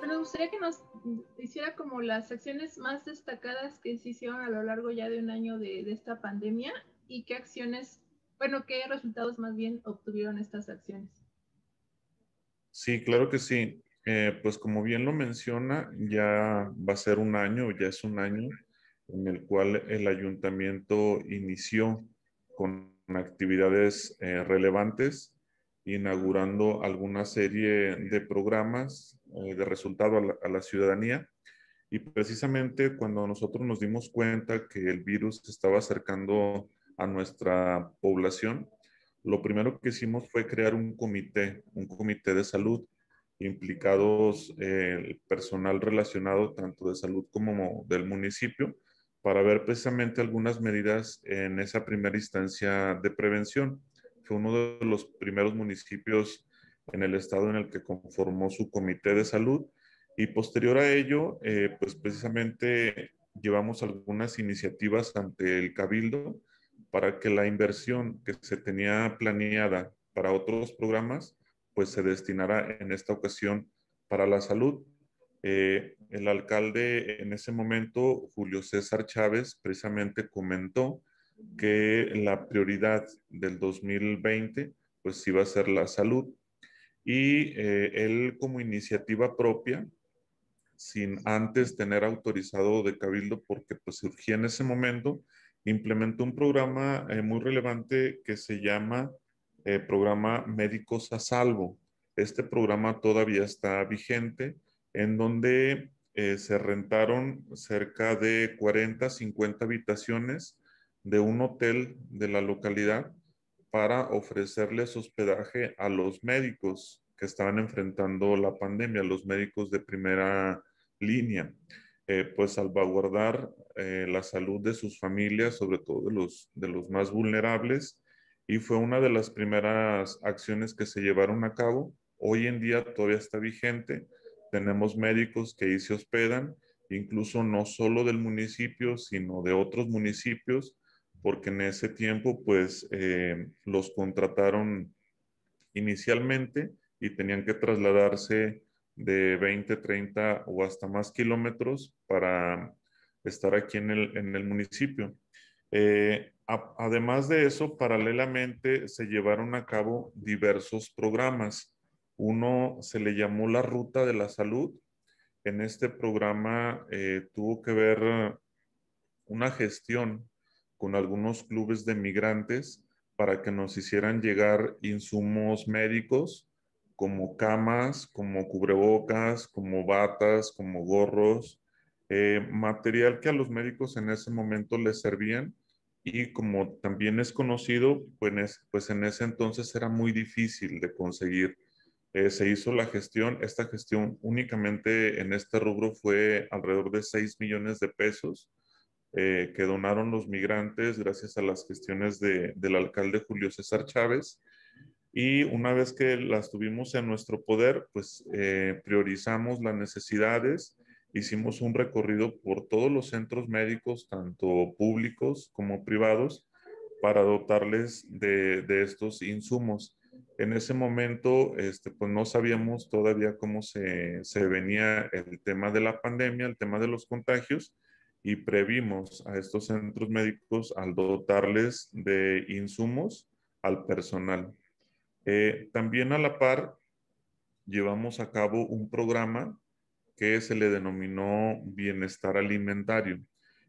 Pero gustaría que nos hiciera como las acciones más destacadas que se hicieron a lo largo ya de un año de, esta pandemia y qué acciones, bueno, qué resultados más bien obtuvieron estas acciones. Sí, claro que sí. Eh, pues como bien lo menciona, ya va a ser un año, ya es un año en el cual el ayuntamiento inició con actividades eh, relevantes, inaugurando alguna serie de programas eh, de resultado a la, ciudadanía. Y precisamente cuando nosotros nos dimos cuenta que el virus se estaba acercando a nuestra población, lo primero que hicimos fue crear un comité, un comité de salud, implicados eh, el personal relacionado tanto de salud como del municipio, para ver precisamente algunas medidas en esa primera instancia de prevención. Fue uno de los primeros municipios en el estado en el que conformó su comité de salud y posterior a ello, eh, pues precisamente llevamos algunas iniciativas ante el cabildo para que la inversión que se tenía planeada para otros programas, pues se destinara en esta ocasión para la salud. Eh, el alcalde en ese momento, Julio César Chávez, precisamente comentó que la prioridad del 2020 pues iba a ser la salud y eh, él como iniciativa propia, sin antes tener autorizado de Cabildo porque pues surgía en ese momento, implementó un programa eh, muy relevante que se llama Programa Médicos a Salvo. Este programa todavía está vigente en donde eh, se rentaron cerca de 40, 50 habitaciones de un hotel de la localidad para ofrecerles hospedaje a los médicos que estaban enfrentando la pandemia, los médicos de primera línea, eh, pues salvaguardar eh, la salud de sus familias, sobre todo de los más vulnerables, y fue una de las primeras acciones que se llevaron a cabo. Hoy en día todavía está vigente, tenemos médicos que ahí se hospedan, incluso no solo del municipio, sino de otros municipios, porque en ese tiempo pues eh, los contrataron inicialmente y tenían que trasladarse de 20, 30 o hasta más kilómetros para estar aquí en el, municipio. Eh, además de eso, paralelamente se llevaron a cabo diversos programas. Uno se le llamó la ruta de la salud. En este programa eh, tuvo que ver una gestión con algunos clubes de migrantes para que nos hicieran llegar insumos médicos como camas, como cubrebocas, como batas, como gorros, eh, material que a los médicos en ese momento les servían y como también es conocido, pues en pues ese entonces era muy difícil de conseguir. Eh, se hizo la gestión, esta gestión únicamente en este rubro fue alrededor de 6 millones de pesos eh, que donaron los migrantes gracias a las gestiones del alcalde Julio César Chávez. Y una vez que las tuvimos en nuestro poder, pues eh, priorizamos las necesidades, hicimos un recorrido por todos los centros médicos, tanto públicos como privados, para dotarles de, de estos insumos en ese momento, este, pues no sabíamos todavía cómo se, venía el tema de la pandemia, el tema de los contagios, y previmos a estos centros médicos al dotarles de insumos al personal. Eh, también a la par, llevamos a cabo un programa que se le denominó bienestar alimentario.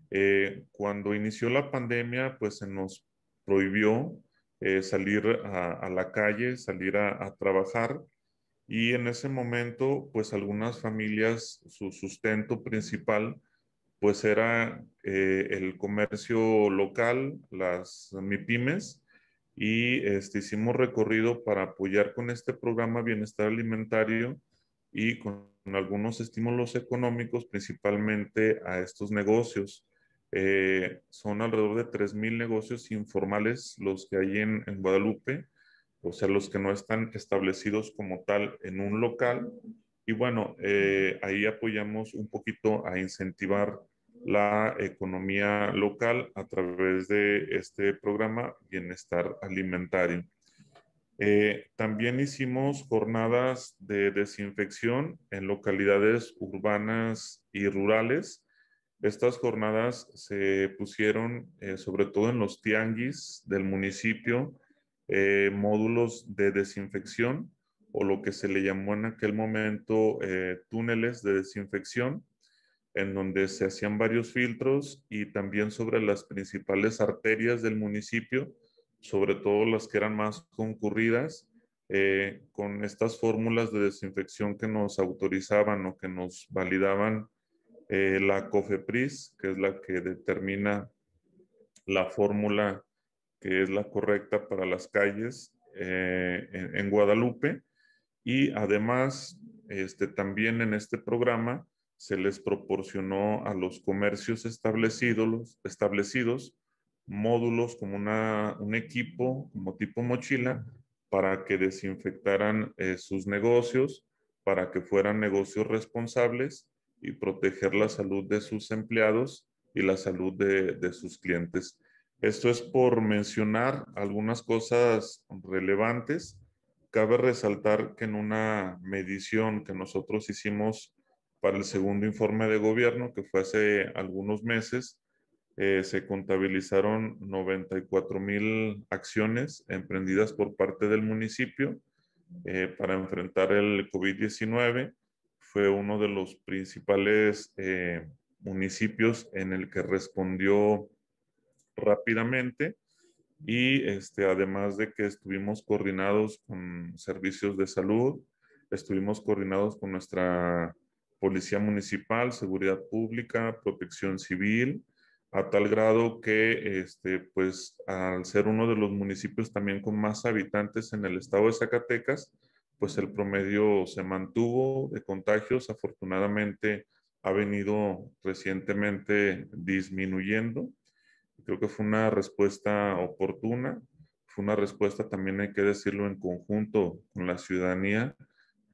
Eh, cuando inició la pandemia, pues se nos prohibió eh, salir a, la calle, salir a, trabajar. Y en ese momento, pues algunas familias, su sustento principal, pues era eh, el comercio local, las MIPIMES, y este, hicimos recorrido para apoyar con este programa Bienestar Alimentario y con algunos estímulos económicos principalmente a estos negocios. Eh, son alrededor de 3.000 negocios informales los que hay en, Guadalupe, o sea, los que no están establecidos como tal en un local. Y bueno, eh, ahí apoyamos un poquito a incentivar la economía local a través de este programa Bienestar Alimentario. Eh, también hicimos jornadas de desinfección en localidades urbanas y rurales estas jornadas se pusieron eh, sobre todo en los tianguis del municipio, eh, módulos de desinfección o lo que se le llamó en aquel momento eh, túneles de desinfección, en donde se hacían varios filtros y también sobre las principales arterias del municipio, sobre todo las que eran más concurridas, con estas fórmulas de desinfección que nos autorizaban o que nos validaban eh, la COFEPRIS, que es la que determina la fórmula que es la correcta para las calles eh, en, Guadalupe. Y además, este, también en este programa se les proporcionó a los comercios establecidos, establecidos módulos como un equipo, como tipo mochila, para que desinfectaran eh, sus negocios, para que fueran negocios responsables y proteger la salud de sus empleados y la salud de, sus clientes. Esto es por mencionar algunas cosas relevantes. Cabe resaltar que en una medición que nosotros hicimos para el segundo informe de gobierno, que fue hace algunos meses, eh, se contabilizaron 94 mil acciones emprendidas por parte del municipio eh, para enfrentar el COVID-19 fue uno de los principales eh, municipios en el que respondió rápidamente y este, además de que estuvimos coordinados con servicios de salud, estuvimos coordinados con nuestra policía municipal, seguridad pública, protección civil, a tal grado que, este, pues, al ser uno de los municipios también con más habitantes en el estado de Zacatecas, pues el promedio se mantuvo de contagios. Afortunadamente ha venido recientemente disminuyendo. Creo que fue una respuesta oportuna, fue una respuesta también, hay que decirlo, en conjunto con la ciudadanía,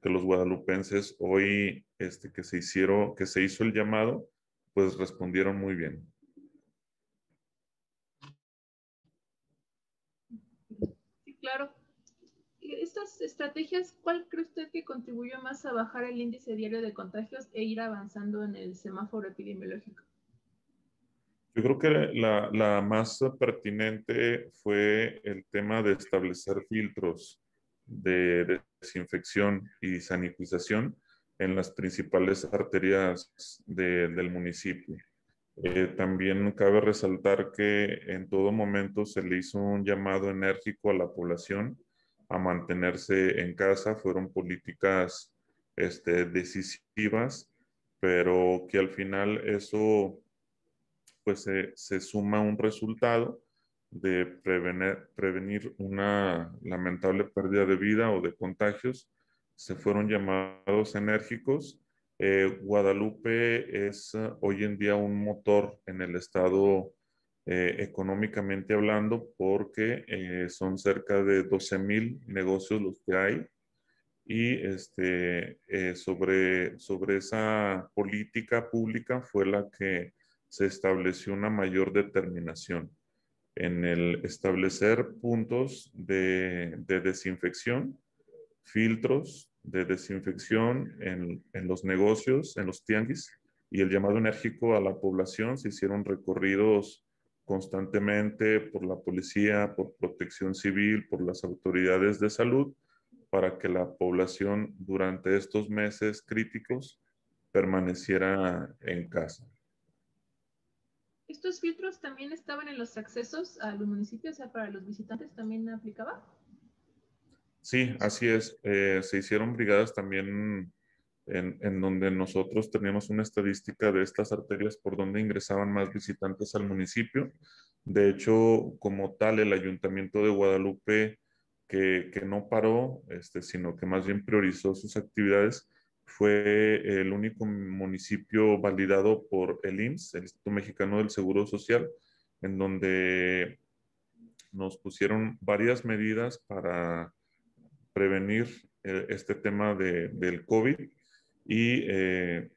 de los guadalupenses hoy, este, que se hicieron, que se hizo el llamado, pues respondieron muy bien. estas estrategias, ¿cuál cree usted que contribuyó más a bajar el índice diario de contagios e ir avanzando en el semáforo epidemiológico? Yo creo que la, más pertinente fue el tema de establecer filtros de desinfección y sanitización en las principales arterias del municipio. Eh, también cabe resaltar que en todo momento se le hizo un llamado enérgico a la población a mantenerse en casa, fueron políticas este, decisivas, pero que al final eso pues se, suma a un resultado de prevenir, prevenir una lamentable pérdida de vida o de contagios. Se fueron llamados enérgicos. Eh, Guadalupe es hoy en día un motor en el estado eh, económicamente hablando, porque eh, son cerca de 12 mil negocios los que hay. Y este, eh, sobre, sobre esa política pública fue la que se estableció una mayor determinación en el establecer puntos de, desinfección, filtros de desinfección en, en, los negocios, en los tianguis, y el llamado enérgico a la población, se hicieron recorridos constantemente por la policía, por protección civil, por las autoridades de salud, para que la población durante estos meses críticos permaneciera en casa. ¿Estos filtros también estaban en los accesos a los municipios? O sea, para los visitantes también aplicaba. Sí, así es. Eh, se hicieron brigadas también en, donde nosotros teníamos una estadística de estas arterias por donde ingresaban más visitantes al municipio. De hecho, como tal, el ayuntamiento de Guadalupe, que, no paró, este, sino que más bien priorizó sus actividades, fue el único municipio validado por el IMSS, el Instituto Mexicano del Seguro Social, en donde nos pusieron varias medidas para prevenir eh, este tema de, del COVID y eh,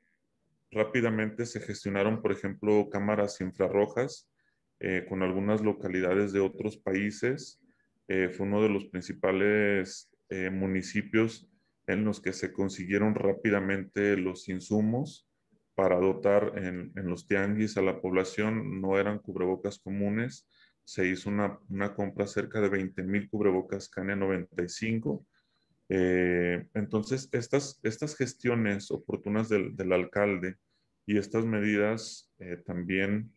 rápidamente se gestionaron, por ejemplo, cámaras infrarrojas eh, con algunas localidades de otros países. Eh, fue uno de los principales municipios en los que se consiguieron rápidamente los insumos para dotar en, los tianguis a la población. No eran cubrebocas comunes. Se hizo una, compra cerca de 20.000 mil cubrebocas CANE 95 eh, entonces, estas, gestiones oportunas del, alcalde y estas medidas eh, también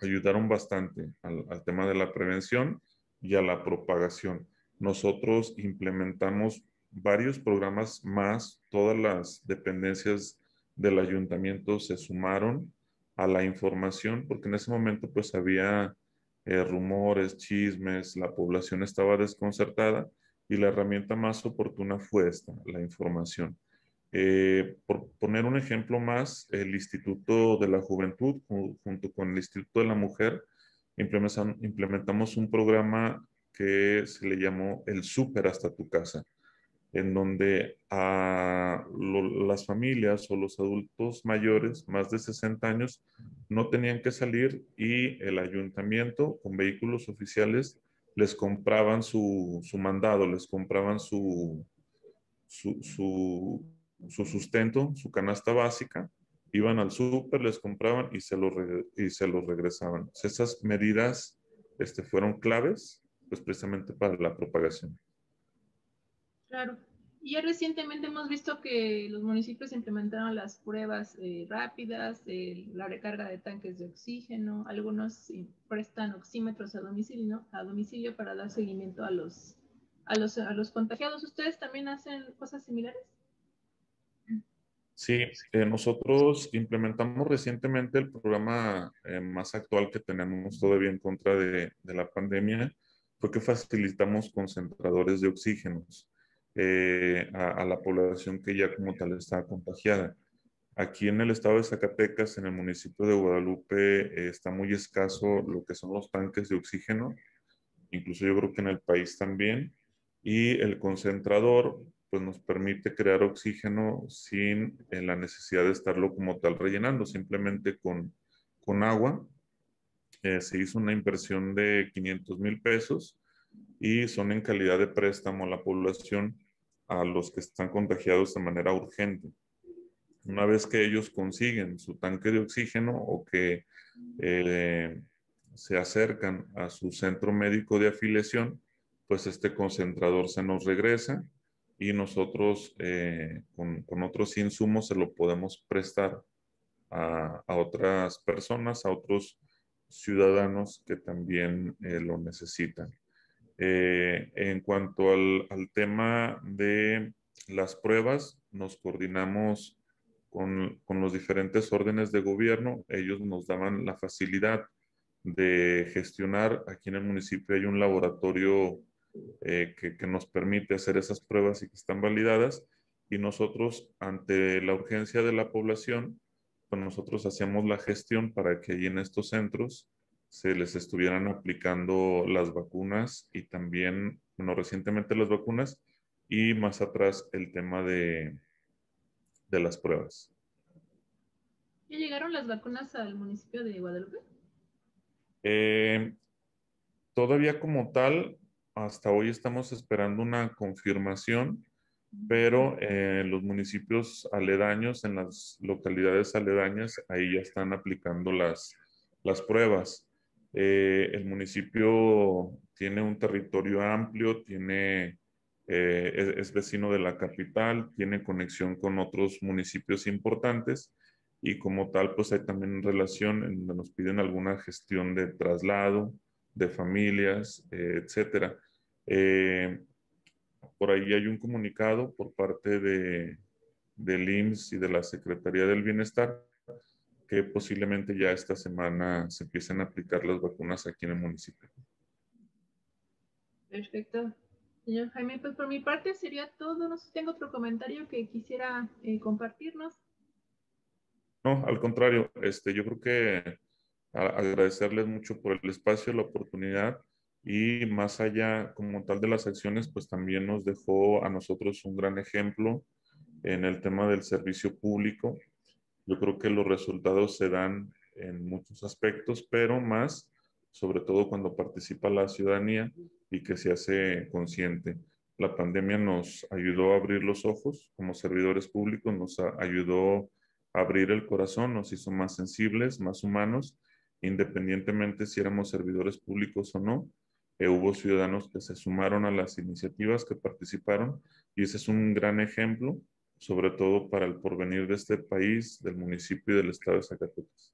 ayudaron bastante al, tema de la prevención y a la propagación. Nosotros implementamos varios programas más, todas las dependencias del ayuntamiento se sumaron a la información porque en ese momento pues había eh, rumores, chismes, la población estaba desconcertada y la herramienta más oportuna fue esta, la información. Eh, por poner un ejemplo más, el Instituto de la Juventud junto con el Instituto de la Mujer implementamos un programa que se le llamó el Súper hasta tu casa, en donde a las familias o los adultos mayores, más de 60 años, no tenían que salir y el ayuntamiento con vehículos oficiales les compraban su, su mandado, les compraban su, su, sustento, su canasta básica, iban al súper, les compraban y se, lo y se lo regresaban. esas medidas este, fueron claves pues, precisamente para la propagación. Claro. Y ya recientemente hemos visto que los municipios implementaron las pruebas eh, rápidas, la recarga de tanques de oxígeno, algunos prestan oxímetros a domicilio, a domicilio para dar seguimiento a los, a, los, contagiados. ¿Ustedes también hacen cosas similares? Sí, eh, nosotros implementamos recientemente el programa eh, más actual que tenemos todavía en contra de, la pandemia, porque facilitamos concentradores de oxígenos. Eh, a, la población que ya como tal está contagiada. Aquí en el estado de Zacatecas, en el municipio de Guadalupe, eh, está muy escaso lo que son los tanques de oxígeno, incluso yo creo que en el país también, y el concentrador pues nos permite crear oxígeno sin eh, la necesidad de estarlo como tal rellenando, simplemente con, con agua. se hizo una inversión de 500 mil pesos y son en calidad de préstamo a la población a los que están contagiados de manera urgente. Una vez que ellos consiguen su tanque de oxígeno o que eh, se acercan a su centro médico de afiliación, pues este concentrador se nos regresa y nosotros eh, con, otros insumos se lo podemos prestar a, otras personas, a otros ciudadanos que también eh, lo necesitan. Eh, en cuanto al, tema de las pruebas, nos coordinamos con, los diferentes órdenes de gobierno. Ellos nos daban la facilidad de gestionar. Aquí en el municipio hay un laboratorio eh, que, nos permite hacer esas pruebas y que están validadas. Y nosotros, ante la urgencia de la población, pues nosotros hacíamos la gestión para que allí en estos centros se les estuvieran aplicando las vacunas y también, bueno, recientemente las vacunas y más atrás el tema de, las pruebas. ¿Ya llegaron las vacunas al municipio de Guadalupe? Eh, todavía como tal, hasta hoy estamos esperando una confirmación, pero en eh, los municipios aledaños, en las localidades aledañas, ahí ya están aplicando las, las pruebas. Eh, el municipio tiene un territorio amplio, tiene, eh, es, vecino de la capital, tiene conexión con otros municipios importantes y como tal, pues hay también relación en donde nos piden alguna gestión de traslado, de familias, eh, etcétera. Eh, por ahí hay un comunicado por parte de, del IMSS y de la Secretaría del Bienestar que posiblemente ya esta semana se empiecen a aplicar las vacunas aquí en el municipio. Perfecto. Señor Jaime, pues por mi parte sería todo. No sé si tengo otro comentario que quisiera eh, compartirnos. No, al contrario, este, yo creo que agradecerles mucho por el espacio, la oportunidad y más allá como tal de las acciones, pues también nos dejó a nosotros un gran ejemplo en el tema del servicio público yo creo que los resultados se dan en muchos aspectos, pero más sobre todo cuando participa la ciudadanía y que se hace consciente. La pandemia nos ayudó a abrir los ojos como servidores públicos, nos ayudó a abrir el corazón, nos hizo más sensibles, más humanos, independientemente si éramos servidores públicos o no. Eh, hubo ciudadanos que se sumaron a las iniciativas, que participaron, y ese es un gran ejemplo sobre todo para el porvenir de este país, del municipio y del estado de Zacatecas.